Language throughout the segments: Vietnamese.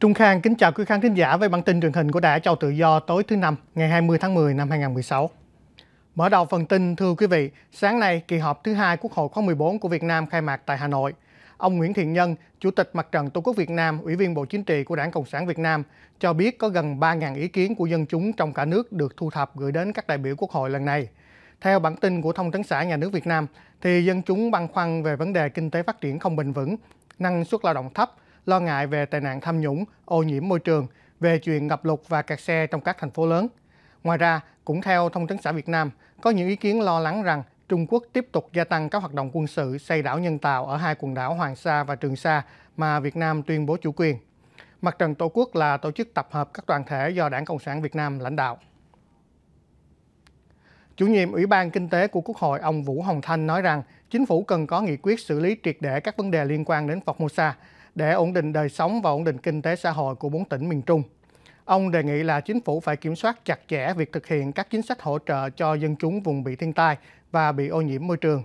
Trung Khang kính chào quý khán thính giả với bản tin truyền hình của Đài Châu Tự Do tối thứ Năm ngày 20 tháng 10 năm 2016. Mở đầu phần tin, thưa quý vị, sáng nay kỳ họp thứ hai Quốc hội khóa 14 của Việt Nam khai mạc tại Hà Nội. Ông Nguyễn Thiện Nhân, Chủ tịch Mặt trận Tổ quốc Việt Nam, Ủy viên Bộ Chính trị của Đảng Cộng sản Việt Nam, cho biết có gần 3.000 ý kiến của dân chúng trong cả nước được thu thập gửi đến các đại biểu Quốc hội lần này. Theo bản tin của Thông tấn xã Nhà nước Việt Nam, thì dân chúng băn khoăn về vấn đề kinh tế phát triển không bền vững, năng suất lao động thấp – lo ngại về tai nạn tham nhũng, ô nhiễm môi trường, về chuyện ngập lụt và kẹt xe trong các thành phố lớn. Ngoài ra, cũng theo Thông tấn xã Việt Nam, có những ý kiến lo lắng rằng Trung Quốc tiếp tục gia tăng các hoạt động quân sự xây đảo nhân tạo ở hai quần đảo Hoàng Sa và Trường Sa mà Việt Nam tuyên bố chủ quyền. Mặt trận Tổ quốc là tổ chức tập hợp các đoàn thể do Đảng Cộng sản Việt Nam lãnh đạo. Chủ nhiệm Ủy ban Kinh tế của Quốc hội ông Vũ Hồng Thanh nói rằng chính phủ cần có nghị quyết xử lý triệt để các vấn đề liên quan đến Formosa để ổn định đời sống và ổn định kinh tế xã hội của bốn tỉnh miền Trung. Ông đề nghị là chính phủ phải kiểm soát chặt chẽ việc thực hiện các chính sách hỗ trợ cho dân chúng vùng bị thiên tai và bị ô nhiễm môi trường.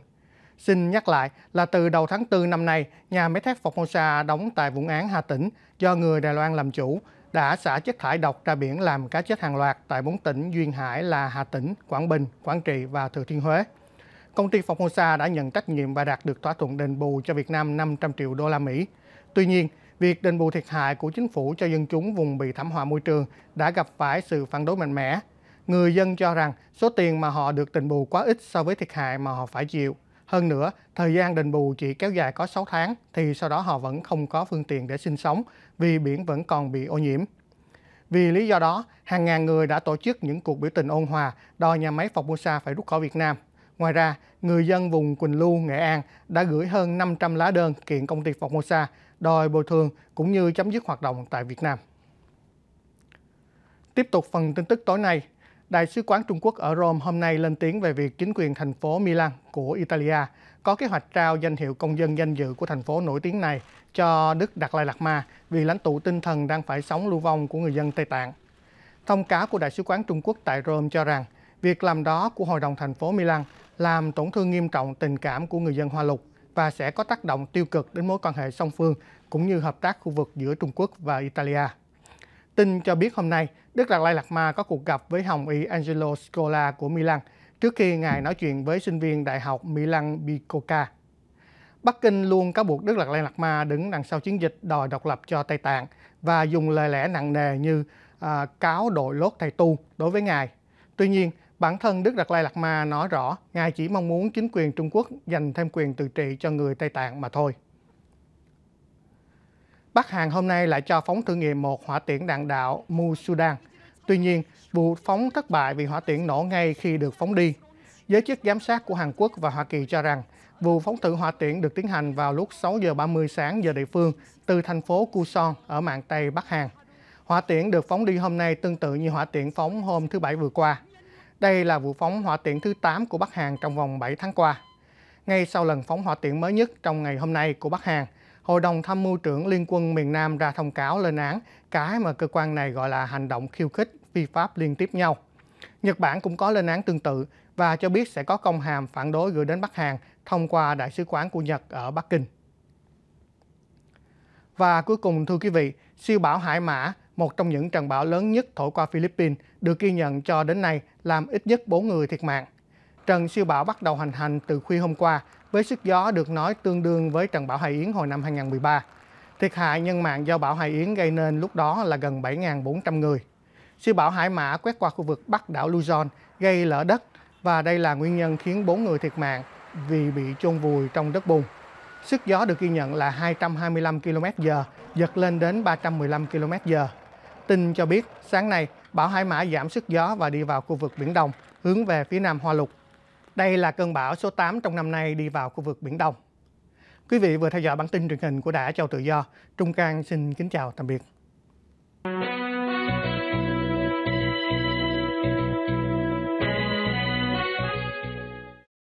Xin nhắc lại là từ đầu tháng 4 năm nay, nhà máy thép Formosa đóng tại vũng án Hà Tĩnh do người Đài Loan làm chủ đã xả chất thải độc ra biển làm cá chết hàng loạt tại bốn tỉnh Duyên Hải là Hà Tĩnh, Quảng Bình, Quảng Trị và Thừa Thiên Huế. Công ty Formosa đã nhận trách nhiệm và đạt được thỏa thuận đền bù cho Việt Nam 500 triệu đô la Mỹ. Tuy nhiên, việc đền bù thiệt hại của chính phủ cho dân chúng vùng bị thảm họa môi trường đã gặp phải sự phản đối mạnh mẽ. Người dân cho rằng số tiền mà họ được đền bù quá ít so với thiệt hại mà họ phải chịu. Hơn nữa, thời gian đền bù chỉ kéo dài có 6 tháng thì sau đó họ vẫn không có phương tiện để sinh sống vì biển vẫn còn bị ô nhiễm. Vì lý do đó, hàng ngàn người đã tổ chức những cuộc biểu tình ôn hòa đòi nhà máy Formosa phải rút khỏi Việt Nam. Ngoài ra, người dân vùng Quỳnh Lưu, Nghệ An đã gửi hơn 500 lá đơn kiện công ty Formosa đòi bồi thường cũng như chấm dứt hoạt động tại Việt Nam. Tiếp tục phần tin tức tối nay, Đại sứ quán Trung Quốc ở Rome hôm nay lên tiếng về việc chính quyền thành phố Milan của Italia có kế hoạch trao danh hiệu công dân danh dự của thành phố nổi tiếng này cho Đức Đạt Lai Lạt Ma vì lãnh tụ tinh thần đang phải sống lưu vong của người dân Tây Tạng. Thông cáo của Đại sứ quán Trung Quốc tại Rome cho rằng việc làm đó của Hội đồng thành phố Milan làm tổn thương nghiêm trọng tình cảm của người dân Hoa Lục và sẽ có tác động tiêu cực đến mối quan hệ song phương cũng như hợp tác khu vực giữa Trung Quốc và Italia. Tin cho biết hôm nay, Đức Lạc Lai Lạc Ma có cuộc gặp với Hồng Y Angelo Scola của Milan trước khi ngài nói chuyện với sinh viên Đại học Milan Bicocca. Bắc Kinh luôn cáo buộc Đức Lạc Lai Lạc Ma đứng đằng sau chiến dịch đòi độc lập cho Tây Tạng và dùng lời lẽ nặng nề như à, cáo đội lốt thầy tu đối với ngài. Tuy nhiên, Bản thân Đức Đạt Lai lạc Ma nói rõ, Ngài chỉ mong muốn chính quyền Trung Quốc dành thêm quyền tự trị cho người Tây Tạng mà thôi. Bắc Hàn hôm nay lại cho phóng thử nghiệm một hỏa tiễn đạn đạo Mu Sudan. Tuy nhiên, vụ phóng thất bại vì hỏa tiễn nổ ngay khi được phóng đi. Giới chức giám sát của Hàn Quốc và Hoa Kỳ cho rằng, vụ phóng thử hỏa tiễn được tiến hành vào lúc 6 giờ 30 sáng giờ địa phương từ thành phố Kusan ở mạng Tây Bắc Hàn. Hỏa tiễn được phóng đi hôm nay tương tự như hỏa tiễn phóng hôm thứ Bảy vừa qua. Đây là vụ phóng hỏa tiễn thứ 8 của Bắc Hàn trong vòng 7 tháng qua. Ngay sau lần phóng hỏa tiễn mới nhất trong ngày hôm nay của Bắc Hàn, Hội đồng Tham mưu trưởng Liên quân miền Nam ra thông cáo lên án cái mà cơ quan này gọi là hành động khiêu khích, vi pháp liên tiếp nhau. Nhật Bản cũng có lên án tương tự và cho biết sẽ có công hàm phản đối gửi đến Bắc Hàn thông qua Đại sứ quán của Nhật ở Bắc Kinh. Và cuối cùng thưa quý vị, siêu bão Hải Mã một trong những trận bão lớn nhất thổi qua Philippines, được ghi nhận cho đến nay làm ít nhất 4 người thiệt mạng. Trận siêu bão bắt đầu hành hành từ khuya hôm qua, với sức gió được nói tương đương với trận bão Hải Yến hồi năm 2013. Thiệt hại nhân mạng do bão Hải Yến gây nên lúc đó là gần 7.400 người. Siêu bão Hải Mã quét qua khu vực Bắc đảo Luzon, gây lở đất và đây là nguyên nhân khiến 4 người thiệt mạng vì bị chôn vùi trong đất bùn. Sức gió được ghi nhận là 225 km/h, giật lên đến 315 km/h tin cho biết sáng nay, bão Hải Mã giảm sức gió và đi vào khu vực Biển Đông, hướng về phía Nam Hoa Lục. Đây là cơn bão số 8 trong năm nay đi vào khu vực Biển Đông. Quý vị vừa theo dõi bản tin truyền hình của Đài Châu Tự Do. Trung Cang xin kính chào tạm biệt.